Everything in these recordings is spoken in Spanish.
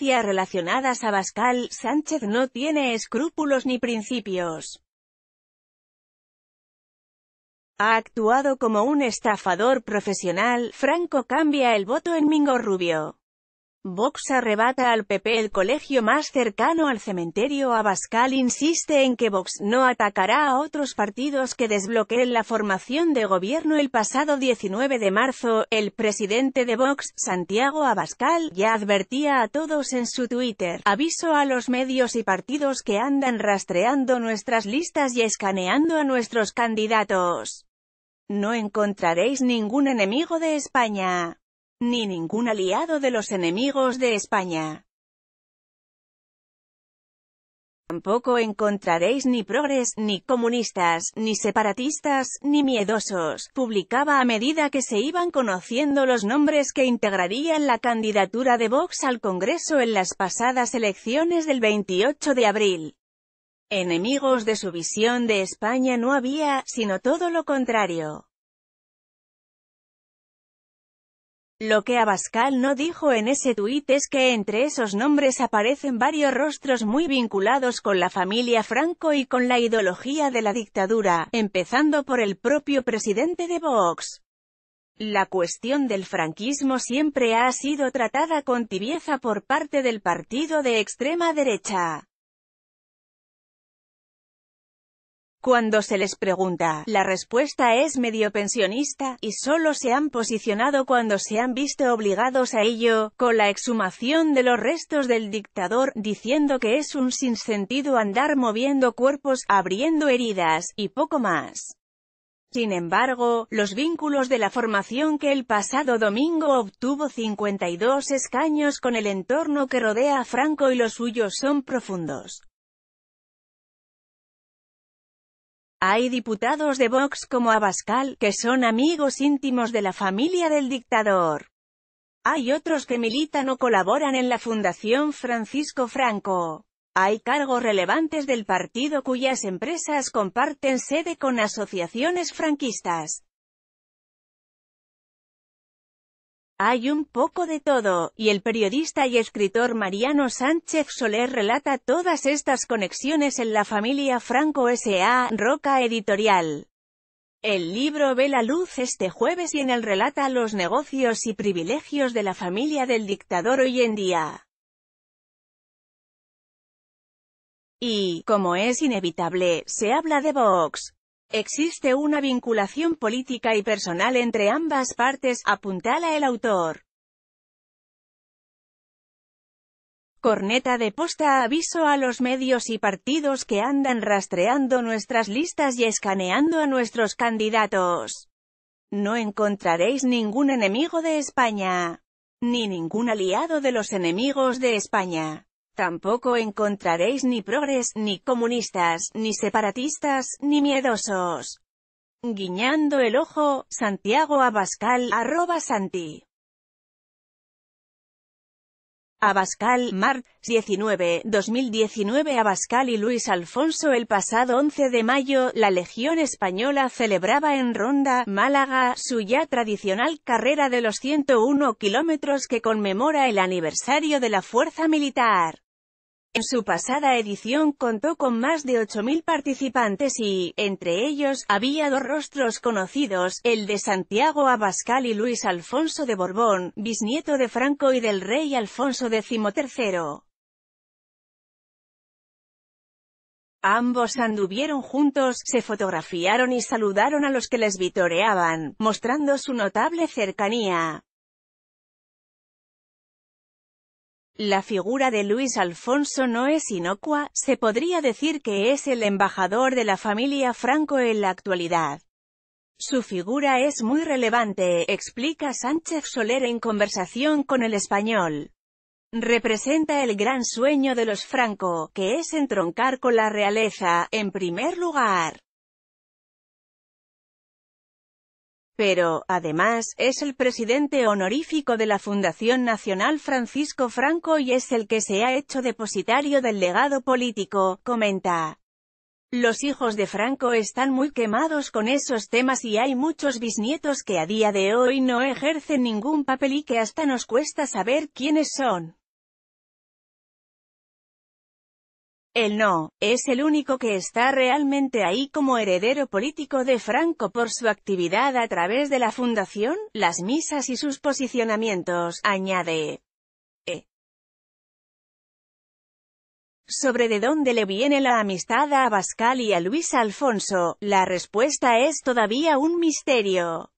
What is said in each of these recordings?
relacionadas a Bascal, Sánchez no tiene escrúpulos ni principios. Ha actuado como un estafador profesional, Franco cambia el voto en Mingo Rubio. Vox arrebata al PP el colegio más cercano al cementerio Abascal insiste en que Vox no atacará a otros partidos que desbloqueen la formación de gobierno el pasado 19 de marzo, el presidente de Vox, Santiago Abascal, ya advertía a todos en su Twitter, aviso a los medios y partidos que andan rastreando nuestras listas y escaneando a nuestros candidatos. No encontraréis ningún enemigo de España ni ningún aliado de los enemigos de España. Tampoco encontraréis ni progres, ni comunistas, ni separatistas, ni miedosos, publicaba a medida que se iban conociendo los nombres que integrarían la candidatura de Vox al Congreso en las pasadas elecciones del 28 de abril. Enemigos de su visión de España no había, sino todo lo contrario. Lo que Abascal no dijo en ese tuit es que entre esos nombres aparecen varios rostros muy vinculados con la familia Franco y con la ideología de la dictadura, empezando por el propio presidente de Vox. La cuestión del franquismo siempre ha sido tratada con tibieza por parte del partido de extrema derecha. Cuando se les pregunta, la respuesta es medio pensionista, y solo se han posicionado cuando se han visto obligados a ello, con la exhumación de los restos del dictador, diciendo que es un sinsentido andar moviendo cuerpos, abriendo heridas, y poco más. Sin embargo, los vínculos de la formación que el pasado domingo obtuvo 52 escaños con el entorno que rodea a Franco y los suyos son profundos. Hay diputados de Vox como Abascal, que son amigos íntimos de la familia del dictador. Hay otros que militan o colaboran en la Fundación Francisco Franco. Hay cargos relevantes del partido cuyas empresas comparten sede con asociaciones franquistas. Hay un poco de todo, y el periodista y escritor Mariano Sánchez Soler relata todas estas conexiones en la familia Franco S.A. Roca Editorial. El libro ve la luz este jueves y en él relata los negocios y privilegios de la familia del dictador hoy en día. Y, como es inevitable, se habla de Vox. Existe una vinculación política y personal entre ambas partes, apuntala el autor. Corneta de posta aviso a los medios y partidos que andan rastreando nuestras listas y escaneando a nuestros candidatos. No encontraréis ningún enemigo de España, ni ningún aliado de los enemigos de España. Tampoco encontraréis ni progres, ni comunistas, ni separatistas, ni miedosos. Guiñando el ojo, Santiago Abascal, arroba Santi. Abascal, mar, 19, 2019 Abascal y Luis Alfonso El pasado 11 de mayo, la Legión Española celebraba en Ronda, Málaga, su ya tradicional carrera de los 101 kilómetros que conmemora el aniversario de la Fuerza Militar. En su pasada edición contó con más de 8.000 participantes y, entre ellos, había dos rostros conocidos, el de Santiago Abascal y Luis Alfonso de Borbón, bisnieto de Franco y del rey Alfonso XIII. Ambos anduvieron juntos, se fotografiaron y saludaron a los que les vitoreaban, mostrando su notable cercanía. La figura de Luis Alfonso no es inocua, se podría decir que es el embajador de la familia Franco en la actualidad. Su figura es muy relevante, explica Sánchez Soler en conversación con el español. Representa el gran sueño de los Franco, que es entroncar con la realeza, en primer lugar. Pero, además, es el presidente honorífico de la Fundación Nacional Francisco Franco y es el que se ha hecho depositario del legado político, comenta. Los hijos de Franco están muy quemados con esos temas y hay muchos bisnietos que a día de hoy no ejercen ningún papel y que hasta nos cuesta saber quiénes son. El no, es el único que está realmente ahí como heredero político de Franco por su actividad a través de la fundación, las misas y sus posicionamientos, añade. E. Sobre de dónde le viene la amistad a Abascal y a Luis Alfonso, la respuesta es todavía un misterio.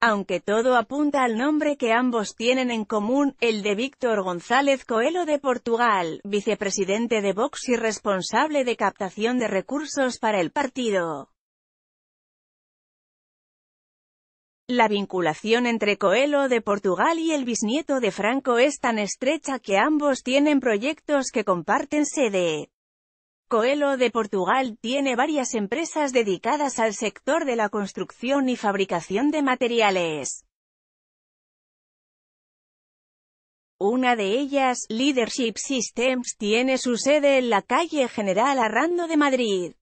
Aunque todo apunta al nombre que ambos tienen en común, el de Víctor González Coelho de Portugal, vicepresidente de Vox y responsable de captación de recursos para el partido. La vinculación entre Coelho de Portugal y el bisnieto de Franco es tan estrecha que ambos tienen proyectos que comparten sede. Coelho de Portugal tiene varias empresas dedicadas al sector de la construcción y fabricación de materiales. Una de ellas, Leadership Systems, tiene su sede en la calle General Arrando de Madrid.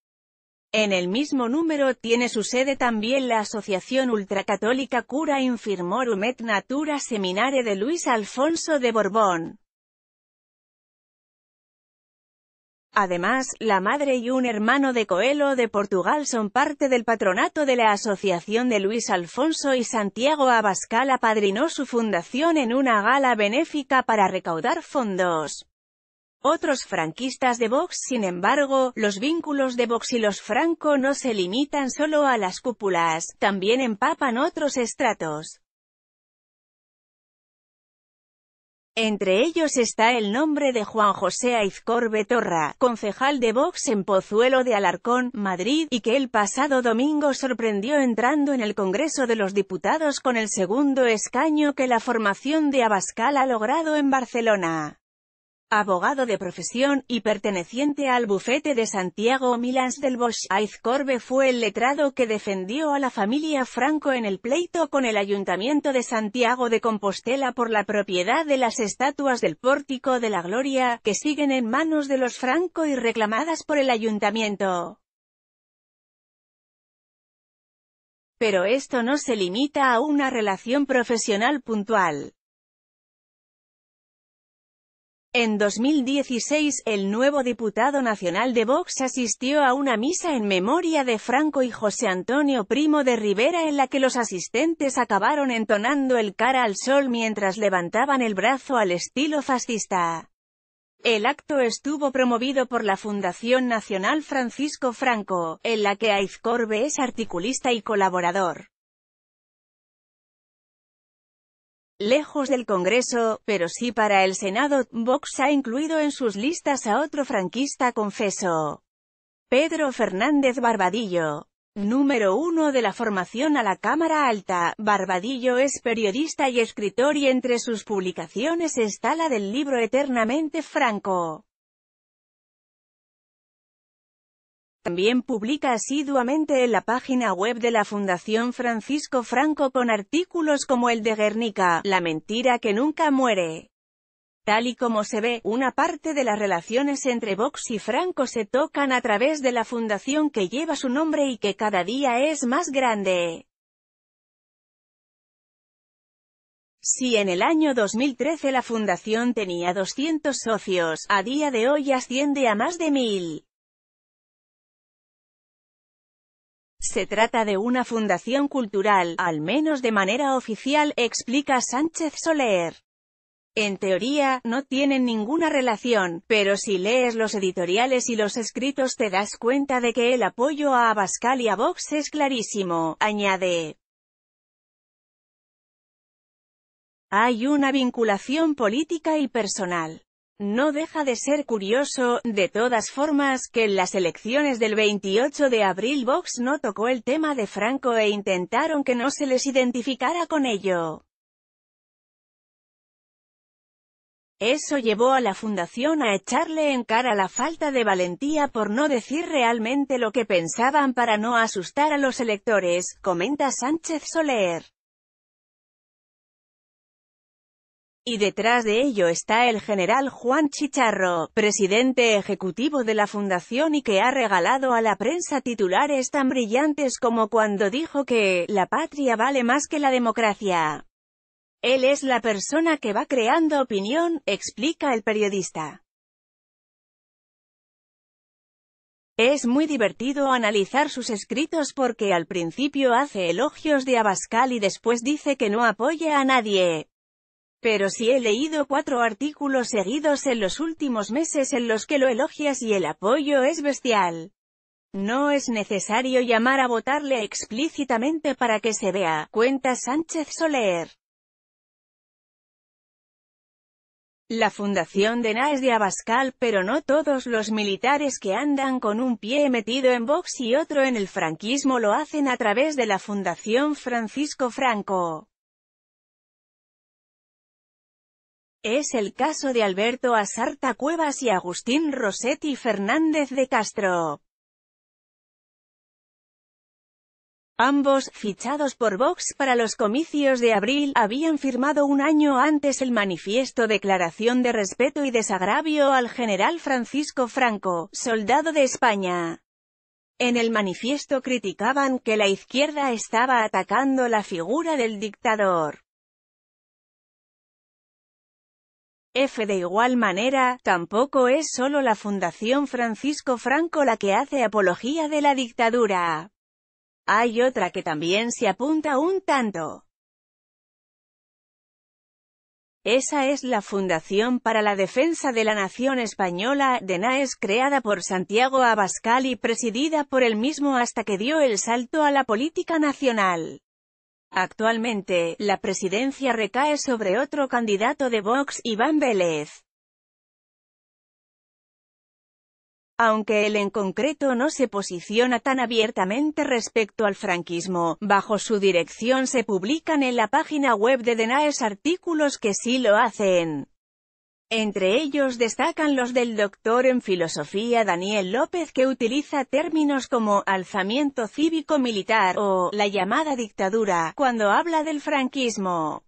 En el mismo número tiene su sede también la Asociación Ultracatólica Cura Infirmorum et Natura Seminare de Luis Alfonso de Borbón. Además, la madre y un hermano de Coelho de Portugal son parte del patronato de la Asociación de Luis Alfonso y Santiago Abascal apadrinó su fundación en una gala benéfica para recaudar fondos. Otros franquistas de Vox sin embargo, los vínculos de Vox y los Franco no se limitan solo a las cúpulas, también empapan otros estratos. Entre ellos está el nombre de Juan José Aizcorbe Torra, concejal de Vox en Pozuelo de Alarcón, Madrid, y que el pasado domingo sorprendió entrando en el Congreso de los Diputados con el segundo escaño que la formación de Abascal ha logrado en Barcelona abogado de profesión, y perteneciente al bufete de Santiago Milans del Bosch. Aizcorbe fue el letrado que defendió a la familia Franco en el pleito con el Ayuntamiento de Santiago de Compostela por la propiedad de las estatuas del Pórtico de la Gloria, que siguen en manos de los Franco y reclamadas por el Ayuntamiento. Pero esto no se limita a una relación profesional puntual. En 2016, el nuevo diputado nacional de Vox asistió a una misa en memoria de Franco y José Antonio Primo de Rivera en la que los asistentes acabaron entonando el cara al sol mientras levantaban el brazo al estilo fascista. El acto estuvo promovido por la Fundación Nacional Francisco Franco, en la que Aizcorbe es articulista y colaborador. Lejos del Congreso, pero sí para el Senado, Vox ha incluido en sus listas a otro franquista confeso. Pedro Fernández Barbadillo. Número uno de la formación a la Cámara Alta, Barbadillo es periodista y escritor y entre sus publicaciones está la del libro Eternamente Franco. También publica asiduamente en la página web de la Fundación Francisco Franco con artículos como el de Guernica, La mentira que nunca muere. Tal y como se ve, una parte de las relaciones entre Vox y Franco se tocan a través de la fundación que lleva su nombre y que cada día es más grande. Si en el año 2013 la fundación tenía 200 socios, a día de hoy asciende a más de 1000. Se trata de una fundación cultural, al menos de manera oficial, explica Sánchez Soler. En teoría, no tienen ninguna relación, pero si lees los editoriales y los escritos te das cuenta de que el apoyo a Abascal y a Vox es clarísimo, añade. Hay una vinculación política y personal. No deja de ser curioso, de todas formas, que en las elecciones del 28 de abril Vox no tocó el tema de Franco e intentaron que no se les identificara con ello. Eso llevó a la fundación a echarle en cara la falta de valentía por no decir realmente lo que pensaban para no asustar a los electores, comenta Sánchez Soler. Y detrás de ello está el general Juan Chicharro, presidente ejecutivo de la fundación y que ha regalado a la prensa titulares tan brillantes como cuando dijo que «la patria vale más que la democracia». Él es la persona que va creando opinión, explica el periodista. Es muy divertido analizar sus escritos porque al principio hace elogios de Abascal y después dice que no apoya a nadie, pero si he leído cuatro artículos seguidos en los últimos meses en los que lo elogias y el apoyo es bestial. No es necesario llamar a votarle explícitamente para que se vea, cuenta Sánchez Soler. La fundación de Naes de Abascal pero no todos los militares que andan con un pie metido en box y otro en el franquismo lo hacen a través de la fundación Francisco Franco. Es el caso de Alberto Asarta Cuevas y Agustín Rossetti Fernández de Castro. Ambos, fichados por Vox para los comicios de abril, habían firmado un año antes el manifiesto Declaración de Respeto y Desagravio al general Francisco Franco, soldado de España. En el manifiesto criticaban que la izquierda estaba atacando la figura del dictador. F. De igual manera, tampoco es solo la Fundación Francisco Franco la que hace apología de la dictadura. Hay otra que también se apunta un tanto. Esa es la Fundación para la Defensa de la Nación Española, de NAES, creada por Santiago Abascal y presidida por él mismo hasta que dio el salto a la política nacional. Actualmente, la presidencia recae sobre otro candidato de Vox, Iván Vélez. Aunque él en concreto no se posiciona tan abiertamente respecto al franquismo, bajo su dirección se publican en la página web de Denaes artículos que sí lo hacen. Entre ellos destacan los del doctor en filosofía Daniel López que utiliza términos como alzamiento cívico-militar o la llamada dictadura cuando habla del franquismo.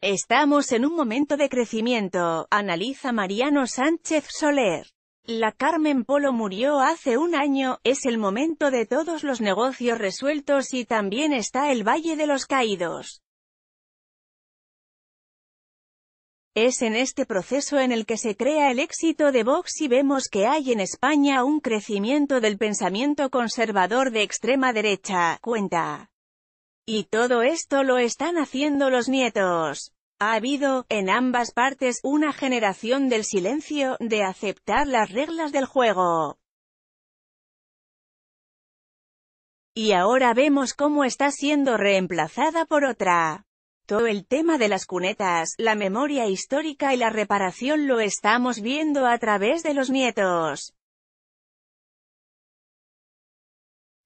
Estamos en un momento de crecimiento, analiza Mariano Sánchez Soler. La Carmen Polo murió hace un año, es el momento de todos los negocios resueltos y también está el Valle de los Caídos. Es en este proceso en el que se crea el éxito de Vox y vemos que hay en España un crecimiento del pensamiento conservador de extrema derecha, cuenta. Y todo esto lo están haciendo los nietos. Ha habido, en ambas partes, una generación del silencio, de aceptar las reglas del juego. Y ahora vemos cómo está siendo reemplazada por otra. Todo el tema de las cunetas, la memoria histórica y la reparación lo estamos viendo a través de los nietos.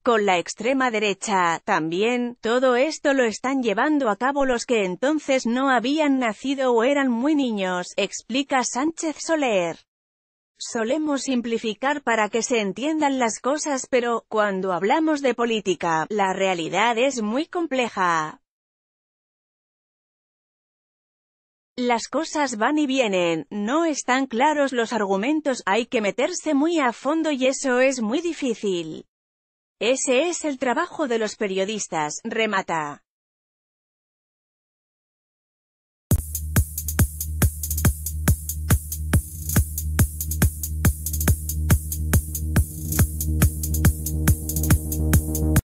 Con la extrema derecha, también, todo esto lo están llevando a cabo los que entonces no habían nacido o eran muy niños, explica Sánchez Soler. Solemos simplificar para que se entiendan las cosas pero, cuando hablamos de política, la realidad es muy compleja. Las cosas van y vienen, no están claros los argumentos, hay que meterse muy a fondo y eso es muy difícil. Ese es el trabajo de los periodistas, remata.